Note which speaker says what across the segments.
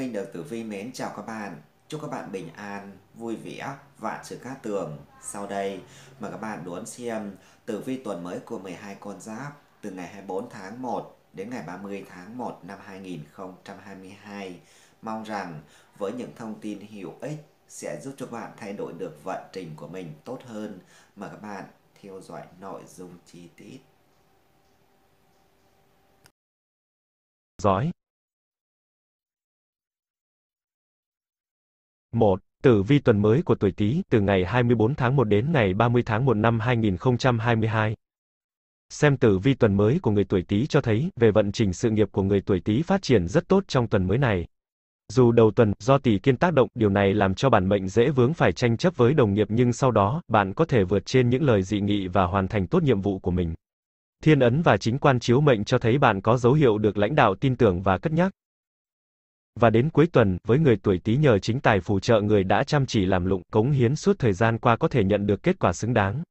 Speaker 1: Minh được Tử Vi mến chào các bạn. Chúc các bạn bình an, vui vẻ, vạn sự cát tường. Sau đây, mời các bạn đón xem Tử Vi tuần mới của 12 con giáp từ ngày 24 tháng 1 đến ngày 30 tháng 1 năm 2022. Mong rằng với những thông tin hữu ích sẽ giúp cho các bạn thay đổi được vận trình của mình tốt hơn. Mời các bạn theo dõi nội dung chi tiết. Giỏi 1. Tử vi tuần mới của tuổi Tý từ ngày 24 tháng 1 đến ngày 30 tháng 1 năm 2022. Xem tử vi tuần mới của người tuổi Tý cho thấy về vận trình sự nghiệp của người tuổi Tý phát triển rất tốt trong tuần mới này. Dù đầu tuần do tỷ kiên tác động, điều này làm cho bản mệnh dễ vướng phải tranh chấp với đồng nghiệp nhưng sau đó, bạn có thể vượt trên những lời dị nghị và hoàn thành tốt nhiệm vụ của mình. Thiên ấn và chính quan chiếu mệnh cho thấy bạn có dấu hiệu được lãnh đạo tin tưởng và cất nhắc. Và đến cuối tuần, với người tuổi Tý nhờ chính tài phù trợ người đã chăm chỉ làm lụng, cống hiến suốt thời gian qua có thể nhận được kết quả xứng đáng.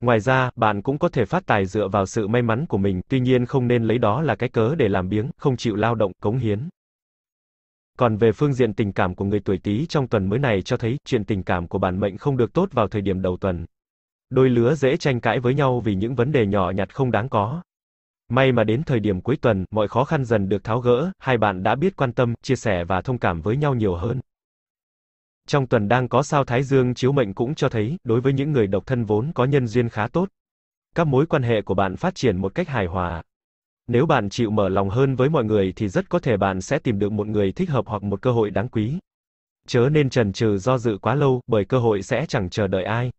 Speaker 1: Ngoài ra, bạn cũng có thể phát tài dựa vào sự may mắn của mình, tuy nhiên không nên lấy đó là cái cớ để làm biếng, không chịu lao động, cống hiến. Còn về phương diện tình cảm của người tuổi Tý trong tuần mới này cho thấy chuyện tình cảm của bản mệnh không được tốt vào thời điểm đầu tuần. Đôi lứa dễ tranh cãi với nhau vì những vấn đề nhỏ nhặt không đáng có. May mà đến thời điểm cuối tuần, mọi khó khăn dần được tháo gỡ, hai bạn đã biết quan tâm, chia sẻ và thông cảm với nhau nhiều hơn. Trong tuần đang có sao Thái Dương chiếu mệnh cũng cho thấy, đối với những người độc thân vốn có nhân duyên khá tốt. Các mối quan hệ của bạn phát triển một cách hài hòa. Nếu bạn chịu mở lòng hơn với mọi người thì rất có thể bạn sẽ tìm được một người thích hợp hoặc một cơ hội đáng quý. Chớ nên trần trừ do dự quá lâu, bởi cơ hội sẽ chẳng chờ đợi ai.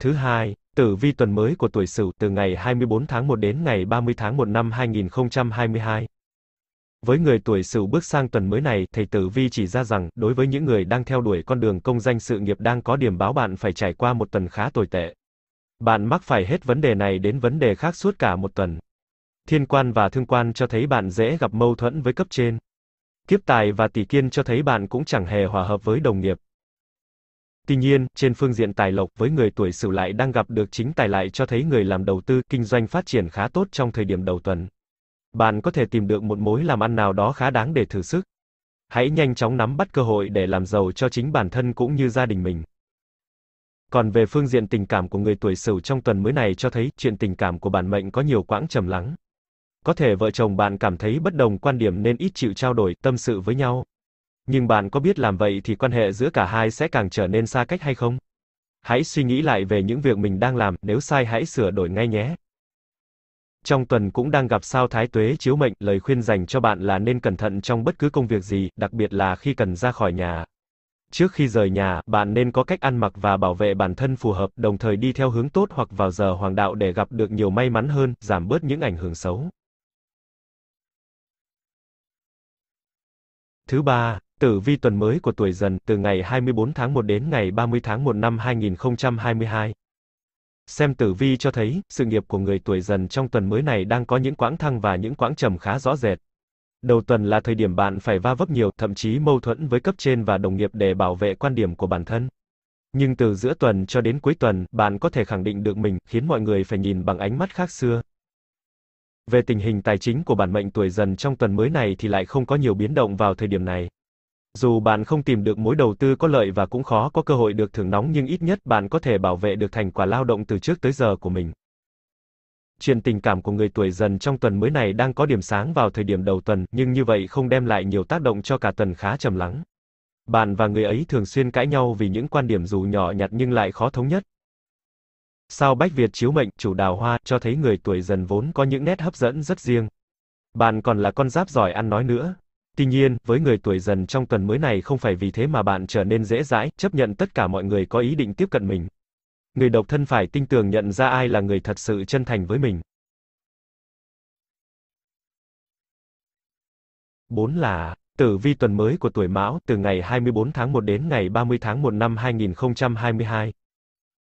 Speaker 1: Thứ hai, tử vi tuần mới của tuổi Sửu từ ngày 24 tháng 1 đến ngày 30 tháng 1 năm 2022. Với người tuổi Sửu bước sang tuần mới này, thầy tử vi chỉ ra rằng, đối với những người đang theo đuổi con đường công danh sự nghiệp đang có điểm báo bạn phải trải qua một tuần khá tồi tệ. Bạn mắc phải hết vấn đề này đến vấn đề khác suốt cả một tuần. Thiên quan và thương quan cho thấy bạn dễ gặp mâu thuẫn với cấp trên. Kiếp tài và tỷ kiên cho thấy bạn cũng chẳng hề hòa hợp với đồng nghiệp. Tuy nhiên, trên phương diện tài lộc với người tuổi Sửu lại đang gặp được chính tài lại cho thấy người làm đầu tư kinh doanh phát triển khá tốt trong thời điểm đầu tuần. Bạn có thể tìm được một mối làm ăn nào đó khá đáng để thử sức. Hãy nhanh chóng nắm bắt cơ hội để làm giàu cho chính bản thân cũng như gia đình mình. Còn về phương diện tình cảm của người tuổi Sửu trong tuần mới này cho thấy chuyện tình cảm của bản mệnh có nhiều quãng trầm lắng. Có thể vợ chồng bạn cảm thấy bất đồng quan điểm nên ít chịu trao đổi, tâm sự với nhau, nhưng bạn có biết làm vậy thì quan hệ giữa cả hai sẽ càng trở nên xa cách hay không? Hãy suy nghĩ lại về những việc mình đang làm, nếu sai hãy sửa đổi ngay nhé. Trong tuần cũng đang gặp sao thái tuế chiếu mệnh, lời khuyên dành cho bạn là nên cẩn thận trong bất cứ công việc gì, đặc biệt là khi cần ra khỏi nhà. Trước khi rời nhà, bạn nên có cách ăn mặc và bảo vệ bản thân phù hợp, đồng thời đi theo hướng tốt hoặc vào giờ hoàng đạo để gặp được nhiều may mắn hơn, giảm bớt những ảnh hưởng xấu. Thứ ba, Tử vi tuần mới của tuổi dần từ ngày 24 tháng 1 đến ngày 30 tháng 1 năm 2022. Xem tử vi cho thấy, sự nghiệp của người tuổi dần trong tuần mới này đang có những quãng thăng và những quãng trầm khá rõ rệt. Đầu tuần là thời điểm bạn phải va vấp nhiều, thậm chí mâu thuẫn với cấp trên và đồng nghiệp để bảo vệ quan điểm của bản thân. Nhưng từ giữa tuần cho đến cuối tuần, bạn có thể khẳng định được mình, khiến mọi người phải nhìn bằng ánh mắt khác xưa. Về tình hình tài chính của bản mệnh tuổi dần trong tuần mới này thì lại không có nhiều biến động vào thời điểm này. Dù bạn không tìm được mối đầu tư có lợi và cũng khó có cơ hội được thưởng nóng nhưng ít nhất bạn có thể bảo vệ được thành quả lao động từ trước tới giờ của mình. Chuyện tình cảm của người tuổi dần trong tuần mới này đang có điểm sáng vào thời điểm đầu tuần, nhưng như vậy không đem lại nhiều tác động cho cả tuần khá trầm lắng. Bạn và người ấy thường xuyên cãi nhau vì những quan điểm dù nhỏ nhặt nhưng lại khó thống nhất. Sao Bách Việt chiếu mệnh chủ đào hoa cho thấy người tuổi dần vốn có những nét hấp dẫn rất riêng. Bạn còn là con giáp giỏi ăn nói nữa, Tuy nhiên, với người tuổi dần trong tuần mới này không phải vì thế mà bạn trở nên dễ dãi, chấp nhận tất cả mọi người có ý định tiếp cận mình. Người độc thân phải tinh tường nhận ra ai là người thật sự chân thành với mình. 4 là Tử vi tuần mới của tuổi Mão từ ngày 24 tháng 1 đến ngày 30 tháng 1 năm 2022.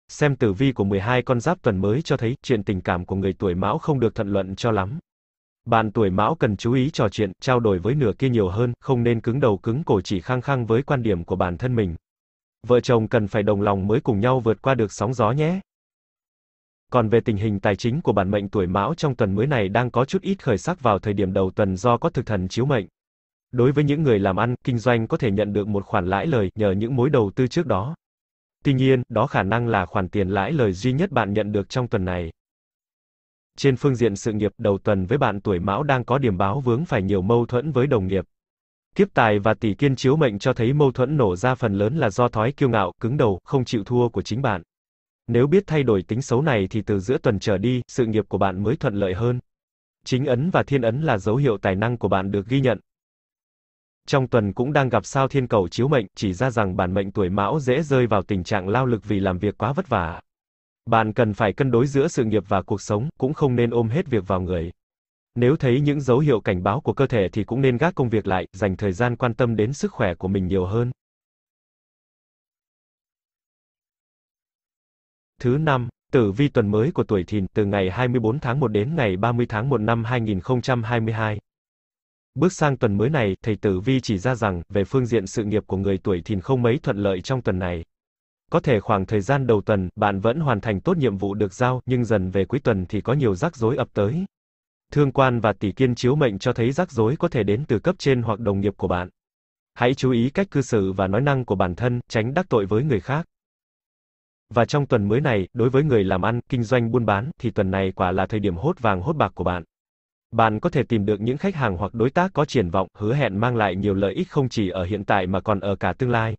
Speaker 1: Xem tử vi của 12 con giáp tuần mới cho thấy chuyện tình cảm của người tuổi Mão không được thuận luận cho lắm. Bạn tuổi mão cần chú ý trò chuyện, trao đổi với nửa kia nhiều hơn, không nên cứng đầu cứng cổ chỉ khăng khăng với quan điểm của bản thân mình. Vợ chồng cần phải đồng lòng mới cùng nhau vượt qua được sóng gió nhé. Còn về tình hình tài chính của bản mệnh tuổi Mão trong tuần mới này đang có chút ít khởi sắc vào thời điểm đầu tuần do có thực thần chiếu mệnh. Đối với những người làm ăn, kinh doanh có thể nhận được một khoản lãi lời nhờ những mối đầu tư trước đó. Tuy nhiên, đó khả năng là khoản tiền lãi lời duy nhất bạn nhận được trong tuần này. Trên phương diện sự nghiệp đầu tuần với bạn tuổi Mão đang có điểm báo vướng phải nhiều mâu thuẫn với đồng nghiệp. Kiếp tài và tỷ kiên chiếu mệnh cho thấy mâu thuẫn nổ ra phần lớn là do thói kiêu ngạo, cứng đầu, không chịu thua của chính bạn. Nếu biết thay đổi tính xấu này thì từ giữa tuần trở đi, sự nghiệp của bạn mới thuận lợi hơn. Chính ấn và thiên ấn là dấu hiệu tài năng của bạn được ghi nhận. Trong tuần cũng đang gặp sao thiên cầu chiếu mệnh, chỉ ra rằng bản mệnh tuổi mão dễ rơi vào tình trạng lao lực vì làm việc quá vất vả. Bạn cần phải cân đối giữa sự nghiệp và cuộc sống, cũng không nên ôm hết việc vào người. Nếu thấy những dấu hiệu cảnh báo của cơ thể thì cũng nên gác công việc lại, dành thời gian quan tâm đến sức khỏe của mình nhiều hơn. Thứ 5, tử vi tuần mới của tuổi Thìn từ ngày 24 tháng 1 đến ngày 30 tháng 1 năm 2022. Bước sang tuần mới này, thầy tử vi chỉ ra rằng, về phương diện sự nghiệp của người tuổi Thìn không mấy thuận lợi trong tuần này. Có thể khoảng thời gian đầu tuần, bạn vẫn hoàn thành tốt nhiệm vụ được giao, nhưng dần về cuối tuần thì có nhiều rắc rối ập tới. Thương quan và tỷ kiên chiếu mệnh cho thấy rắc rối có thể đến từ cấp trên hoặc đồng nghiệp của bạn. Hãy chú ý cách cư xử và nói năng của bản thân, tránh đắc tội với người khác. Và trong tuần mới này, đối với người làm ăn, kinh doanh buôn bán, thì tuần này quả là thời điểm hốt vàng hốt bạc của bạn. Bạn có thể tìm được những khách hàng hoặc đối tác có triển vọng, hứa hẹn mang lại nhiều lợi ích không chỉ ở hiện tại mà còn ở cả tương lai.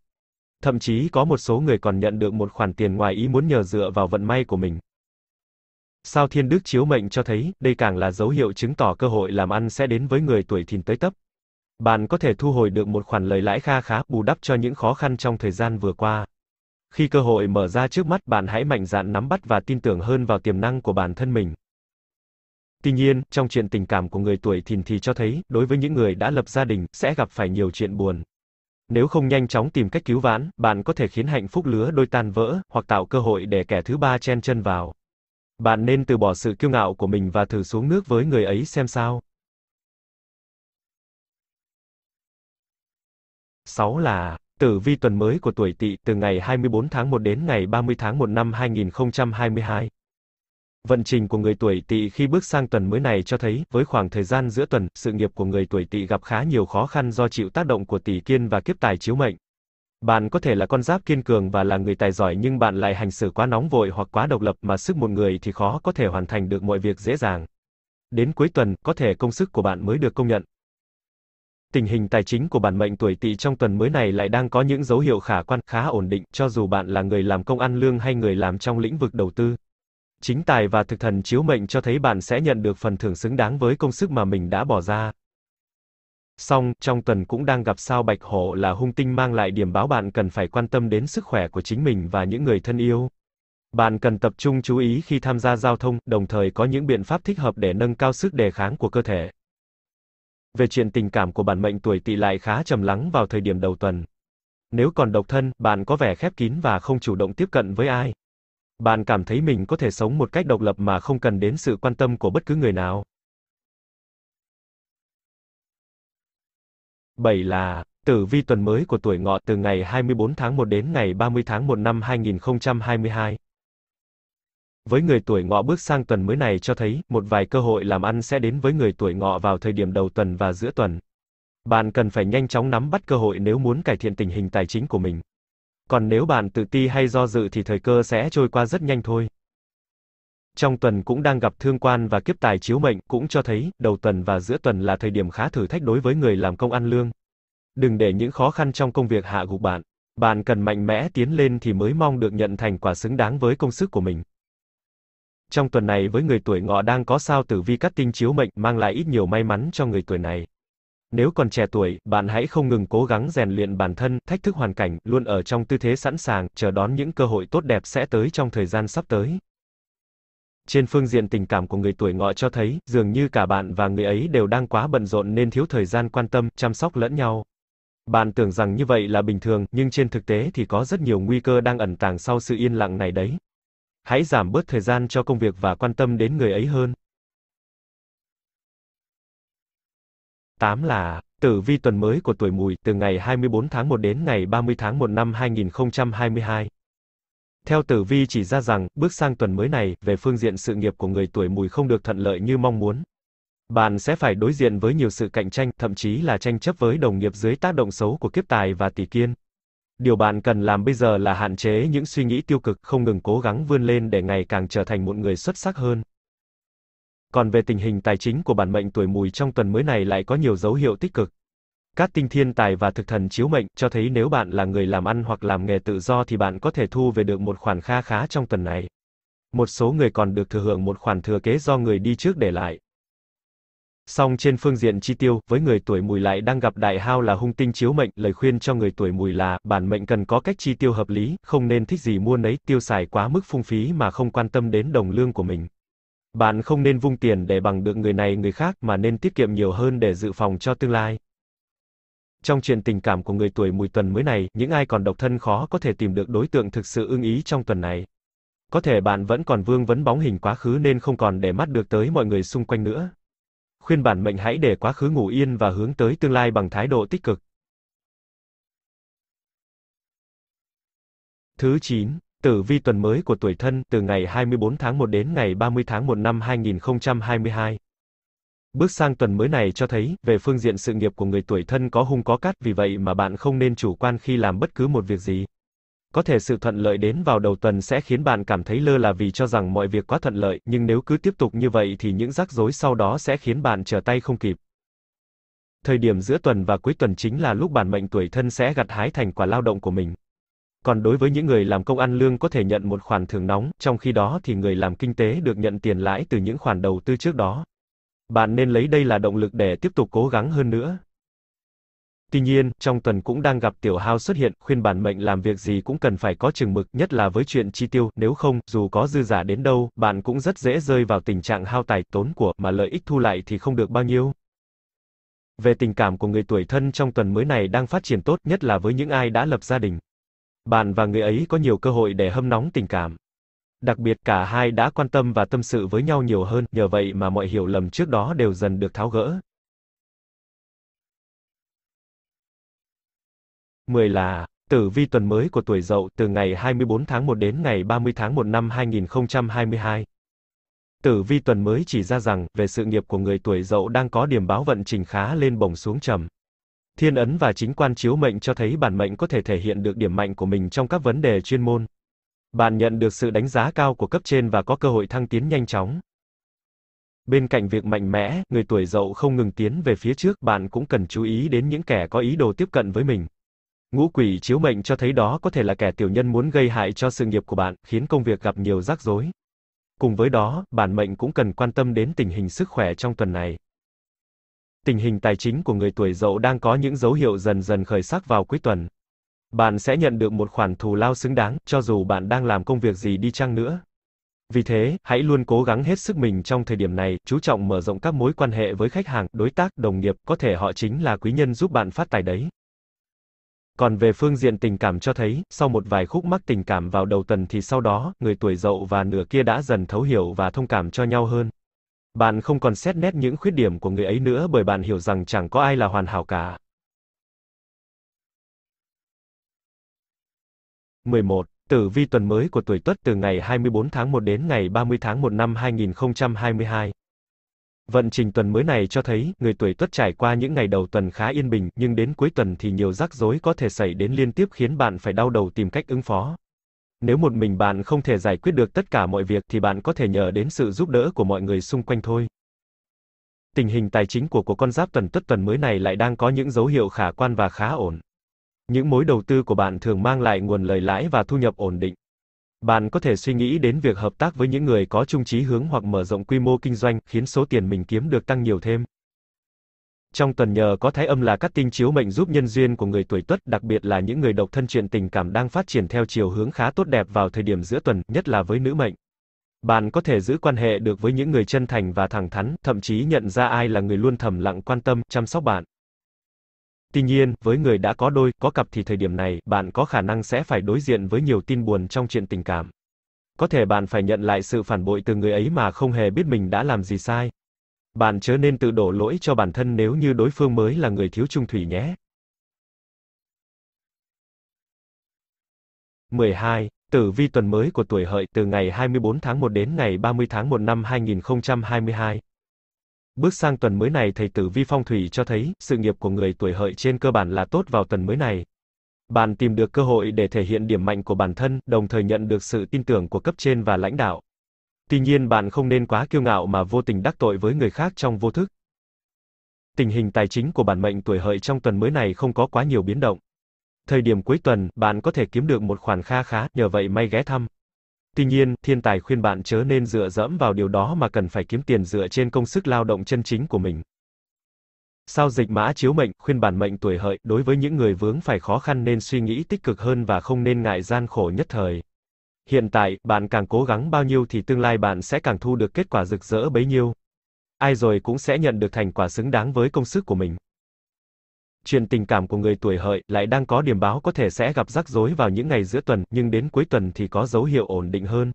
Speaker 1: Thậm chí có một số người còn nhận được một khoản tiền ngoài ý muốn nhờ dựa vào vận may của mình. Sao thiên đức chiếu mệnh cho thấy, đây càng là dấu hiệu chứng tỏ cơ hội làm ăn sẽ đến với người tuổi thìn tới tấp. Bạn có thể thu hồi được một khoản lời lãi kha khá, bù đắp cho những khó khăn trong thời gian vừa qua. Khi cơ hội mở ra trước mắt, bạn hãy mạnh dạn nắm bắt và tin tưởng hơn vào tiềm năng của bản thân mình. Tuy nhiên, trong chuyện tình cảm của người tuổi thìn thì cho thấy, đối với những người đã lập gia đình, sẽ gặp phải nhiều chuyện buồn. Nếu không nhanh chóng tìm cách cứu vãn, bạn có thể khiến hạnh phúc lứa đôi tan vỡ, hoặc tạo cơ hội để kẻ thứ ba chen chân vào. Bạn nên từ bỏ sự kiêu ngạo của mình và thử xuống nước với người ấy xem sao. 6 là Tử vi tuần mới của tuổi Tỵ từ ngày 24 tháng 1 đến ngày 30 tháng 1 năm 2022. Vận trình của người tuổi Tỵ khi bước sang tuần mới này cho thấy, với khoảng thời gian giữa tuần, sự nghiệp của người tuổi Tỵ gặp khá nhiều khó khăn do chịu tác động của tỷ kiên và kiếp tài chiếu mệnh. Bạn có thể là con giáp kiên cường và là người tài giỏi nhưng bạn lại hành xử quá nóng vội hoặc quá độc lập mà sức một người thì khó có thể hoàn thành được mọi việc dễ dàng. Đến cuối tuần, có thể công sức của bạn mới được công nhận. Tình hình tài chính của bản mệnh tuổi Tỵ trong tuần mới này lại đang có những dấu hiệu khả quan, khá ổn định cho dù bạn là người làm công ăn lương hay người làm trong lĩnh vực đầu tư chính tài và thực thần chiếu mệnh cho thấy bạn sẽ nhận được phần thưởng xứng đáng với công sức mà mình đã bỏ ra. Song, trong tuần cũng đang gặp sao bạch hổ là hung tinh mang lại điểm báo bạn cần phải quan tâm đến sức khỏe của chính mình và những người thân yêu. Bạn cần tập trung chú ý khi tham gia giao thông, đồng thời có những biện pháp thích hợp để nâng cao sức đề kháng của cơ thể. Về chuyện tình cảm của bản mệnh tuổi tỵ lại khá trầm lắng vào thời điểm đầu tuần. Nếu còn độc thân, bạn có vẻ khép kín và không chủ động tiếp cận với ai. Bạn cảm thấy mình có thể sống một cách độc lập mà không cần đến sự quan tâm của bất cứ người nào. 7 là Tử vi tuần mới của tuổi ngọ từ ngày 24 tháng 1 đến ngày 30 tháng 1 năm 2022. Với người tuổi ngọ bước sang tuần mới này cho thấy, một vài cơ hội làm ăn sẽ đến với người tuổi ngọ vào thời điểm đầu tuần và giữa tuần. Bạn cần phải nhanh chóng nắm bắt cơ hội nếu muốn cải thiện tình hình tài chính của mình còn nếu bạn tự ti hay do dự thì thời cơ sẽ trôi qua rất nhanh thôi. Trong tuần cũng đang gặp thương quan và kiếp tài chiếu mệnh, cũng cho thấy, đầu tuần và giữa tuần là thời điểm khá thử thách đối với người làm công ăn lương. Đừng để những khó khăn trong công việc hạ gục bạn. Bạn cần mạnh mẽ tiến lên thì mới mong được nhận thành quả xứng đáng với công sức của mình. Trong tuần này với người tuổi ngọ đang có sao tử vi cắt tinh chiếu mệnh mang lại ít nhiều may mắn cho người tuổi này. Nếu còn trẻ tuổi, bạn hãy không ngừng cố gắng rèn luyện bản thân, thách thức hoàn cảnh, luôn ở trong tư thế sẵn sàng, chờ đón những cơ hội tốt đẹp sẽ tới trong thời gian sắp tới. Trên phương diện tình cảm của người tuổi ngọ cho thấy, dường như cả bạn và người ấy đều đang quá bận rộn nên thiếu thời gian quan tâm, chăm sóc lẫn nhau. Bạn tưởng rằng như vậy là bình thường, nhưng trên thực tế thì có rất nhiều nguy cơ đang ẩn tàng sau sự yên lặng này đấy. Hãy giảm bớt thời gian cho công việc và quan tâm đến người ấy hơn. 8 là Tử vi tuần mới của tuổi mùi từ ngày 24 tháng 1 đến ngày 30 tháng 1 năm 2022. Theo tử vi chỉ ra rằng, bước sang tuần mới này, về phương diện sự nghiệp của người tuổi mùi không được thuận lợi như mong muốn. Bạn sẽ phải đối diện với nhiều sự cạnh tranh, thậm chí là tranh chấp với đồng nghiệp dưới tác động xấu của kiếp tài và tỷ kiên. Điều bạn cần làm bây giờ là hạn chế những suy nghĩ tiêu cực, không ngừng cố gắng vươn lên để ngày càng trở thành một người xuất sắc hơn còn về tình hình tài chính của bản mệnh tuổi mùi trong tuần mới này lại có nhiều dấu hiệu tích cực. Các tinh thiên tài và thực thần chiếu mệnh cho thấy nếu bạn là người làm ăn hoặc làm nghề tự do thì bạn có thể thu về được một khoản kha khá trong tuần này. Một số người còn được thừa hưởng một khoản thừa kế do người đi trước để lại. Song trên phương diện chi tiêu, với người tuổi mùi lại đang gặp đại hao là hung tinh chiếu mệnh, lời khuyên cho người tuổi mùi là, bản mệnh cần có cách chi tiêu hợp lý, không nên thích gì mua nấy, tiêu xài quá mức phung phí mà không quan tâm đến đồng lương của mình. Bạn không nên vung tiền để bằng được người này người khác mà nên tiết kiệm nhiều hơn để dự phòng cho tương lai. Trong chuyện tình cảm của người tuổi mùi tuần mới này, những ai còn độc thân khó có thể tìm được đối tượng thực sự ưng ý trong tuần này. Có thể bạn vẫn còn vương vấn bóng hình quá khứ nên không còn để mắt được tới mọi người xung quanh nữa. Khuyên bản mệnh hãy để quá khứ ngủ yên và hướng tới tương lai bằng thái độ tích cực. Thứ 9. Tử vi tuần mới của tuổi thân từ ngày 24 tháng 1 đến ngày 30 tháng 1 năm 2022. Bước sang tuần mới này cho thấy, về phương diện sự nghiệp của người tuổi thân có hung có cát, vì vậy mà bạn không nên chủ quan khi làm bất cứ một việc gì. Có thể sự thuận lợi đến vào đầu tuần sẽ khiến bạn cảm thấy lơ là vì cho rằng mọi việc quá thuận lợi, nhưng nếu cứ tiếp tục như vậy thì những rắc rối sau đó sẽ khiến bạn trở tay không kịp. Thời điểm giữa tuần và cuối tuần chính là lúc bản mệnh tuổi thân sẽ gặt hái thành quả lao động của mình. Còn đối với những người làm công ăn lương có thể nhận một khoản thưởng nóng, trong khi đó thì người làm kinh tế được nhận tiền lãi từ những khoản đầu tư trước đó. Bạn nên lấy đây là động lực để tiếp tục cố gắng hơn nữa. Tuy nhiên, trong tuần cũng đang gặp tiểu hao xuất hiện, khuyên bản mệnh làm việc gì cũng cần phải có chừng mực, nhất là với chuyện chi tiêu, nếu không, dù có dư giả đến đâu, bạn cũng rất dễ rơi vào tình trạng hao tài, tốn của, mà lợi ích thu lại thì không được bao nhiêu. Về tình cảm của người tuổi thân trong tuần mới này đang phát triển tốt, nhất là với những ai đã lập gia đình. Bạn và người ấy có nhiều cơ hội để hâm nóng tình cảm. Đặc biệt cả hai đã quan tâm và tâm sự với nhau nhiều hơn, nhờ vậy mà mọi hiểu lầm trước đó đều dần được tháo gỡ. 10 là Tử vi tuần mới của tuổi Dậu từ ngày 24 tháng 1 đến ngày 30 tháng 1 năm 2022. Tử vi tuần mới chỉ ra rằng về sự nghiệp của người tuổi Dậu đang có điểm báo vận trình khá lên bổng xuống trầm. Thiên ấn và chính quan chiếu mệnh cho thấy bản mệnh có thể thể hiện được điểm mạnh của mình trong các vấn đề chuyên môn. Bạn nhận được sự đánh giá cao của cấp trên và có cơ hội thăng tiến nhanh chóng. Bên cạnh việc mạnh mẽ, người tuổi dậu không ngừng tiến về phía trước, bạn cũng cần chú ý đến những kẻ có ý đồ tiếp cận với mình. Ngũ quỷ chiếu mệnh cho thấy đó có thể là kẻ tiểu nhân muốn gây hại cho sự nghiệp của bạn, khiến công việc gặp nhiều rắc rối. Cùng với đó, bản mệnh cũng cần quan tâm đến tình hình sức khỏe trong tuần này tình hình tài chính của người tuổi Dậu đang có những dấu hiệu dần dần khởi sắc vào cuối tuần. Bạn sẽ nhận được một khoản thù lao xứng đáng, cho dù bạn đang làm công việc gì đi chăng nữa. Vì thế, hãy luôn cố gắng hết sức mình trong thời điểm này, chú trọng mở rộng các mối quan hệ với khách hàng, đối tác, đồng nghiệp, có thể họ chính là quý nhân giúp bạn phát tài đấy. Còn về phương diện tình cảm cho thấy, sau một vài khúc mắc tình cảm vào đầu tuần thì sau đó, người tuổi dậu và nửa kia đã dần thấu hiểu và thông cảm cho nhau hơn. Bạn không còn xét nét những khuyết điểm của người ấy nữa bởi bạn hiểu rằng chẳng có ai là hoàn hảo cả. 11. Tử vi tuần mới của tuổi Tuất từ ngày 24 tháng 1 đến ngày 30 tháng 1 năm 2022. Vận trình tuần mới này cho thấy, người tuổi Tuất trải qua những ngày đầu tuần khá yên bình, nhưng đến cuối tuần thì nhiều rắc rối có thể xảy đến liên tiếp khiến bạn phải đau đầu tìm cách ứng phó. Nếu một mình bạn không thể giải quyết được tất cả mọi việc thì bạn có thể nhờ đến sự giúp đỡ của mọi người xung quanh thôi. Tình hình tài chính của của con giáp tuần tuất tuần mới này lại đang có những dấu hiệu khả quan và khá ổn. Những mối đầu tư của bạn thường mang lại nguồn lời lãi và thu nhập ổn định. Bạn có thể suy nghĩ đến việc hợp tác với những người có chung chí hướng hoặc mở rộng quy mô kinh doanh, khiến số tiền mình kiếm được tăng nhiều thêm. Trong tuần nhờ có thái âm là các tinh chiếu mệnh giúp nhân duyên của người tuổi tuất, đặc biệt là những người độc thân chuyện tình cảm đang phát triển theo chiều hướng khá tốt đẹp vào thời điểm giữa tuần, nhất là với nữ mệnh. Bạn có thể giữ quan hệ được với những người chân thành và thẳng thắn, thậm chí nhận ra ai là người luôn thầm lặng quan tâm, chăm sóc bạn. Tuy nhiên, với người đã có đôi, có cặp thì thời điểm này, bạn có khả năng sẽ phải đối diện với nhiều tin buồn trong chuyện tình cảm. Có thể bạn phải nhận lại sự phản bội từ người ấy mà không hề biết mình đã làm gì sai. Bạn chớ nên tự đổ lỗi cho bản thân nếu như đối phương mới là người thiếu trung thủy nhé. 12. Tử vi tuần mới của tuổi hợi từ ngày 24 tháng 1 đến ngày 30 tháng 1 năm 2022. Bước sang tuần mới này thầy tử vi phong thủy cho thấy, sự nghiệp của người tuổi hợi trên cơ bản là tốt vào tuần mới này. Bạn tìm được cơ hội để thể hiện điểm mạnh của bản thân, đồng thời nhận được sự tin tưởng của cấp trên và lãnh đạo. Tuy nhiên bạn không nên quá kiêu ngạo mà vô tình đắc tội với người khác trong vô thức. Tình hình tài chính của bản mệnh tuổi hợi trong tuần mới này không có quá nhiều biến động. Thời điểm cuối tuần, bạn có thể kiếm được một khoản kha khá, nhờ vậy may ghé thăm. Tuy nhiên, thiên tài khuyên bạn chớ nên dựa dẫm vào điều đó mà cần phải kiếm tiền dựa trên công sức lao động chân chính của mình. Sao dịch mã chiếu mệnh, khuyên bản mệnh tuổi hợi, đối với những người vướng phải khó khăn nên suy nghĩ tích cực hơn và không nên ngại gian khổ nhất thời. Hiện tại, bạn càng cố gắng bao nhiêu thì tương lai bạn sẽ càng thu được kết quả rực rỡ bấy nhiêu. Ai rồi cũng sẽ nhận được thành quả xứng đáng với công sức của mình. Chuyện tình cảm của người tuổi hợi lại đang có điểm báo có thể sẽ gặp rắc rối vào những ngày giữa tuần, nhưng đến cuối tuần thì có dấu hiệu ổn định hơn.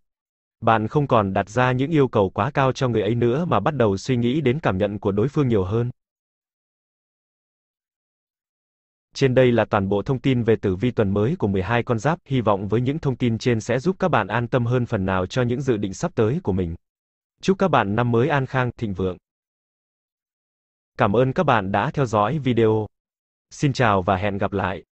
Speaker 1: Bạn không còn đặt ra những yêu cầu quá cao cho người ấy nữa mà bắt đầu suy nghĩ đến cảm nhận của đối phương nhiều hơn. Trên đây là toàn bộ thông tin về tử vi tuần mới của 12 con giáp, hy vọng với những thông tin trên sẽ giúp các bạn an tâm hơn phần nào cho những dự định sắp tới của mình. Chúc các bạn năm mới an khang, thịnh vượng. Cảm ơn các bạn đã theo dõi video. Xin chào và hẹn gặp lại.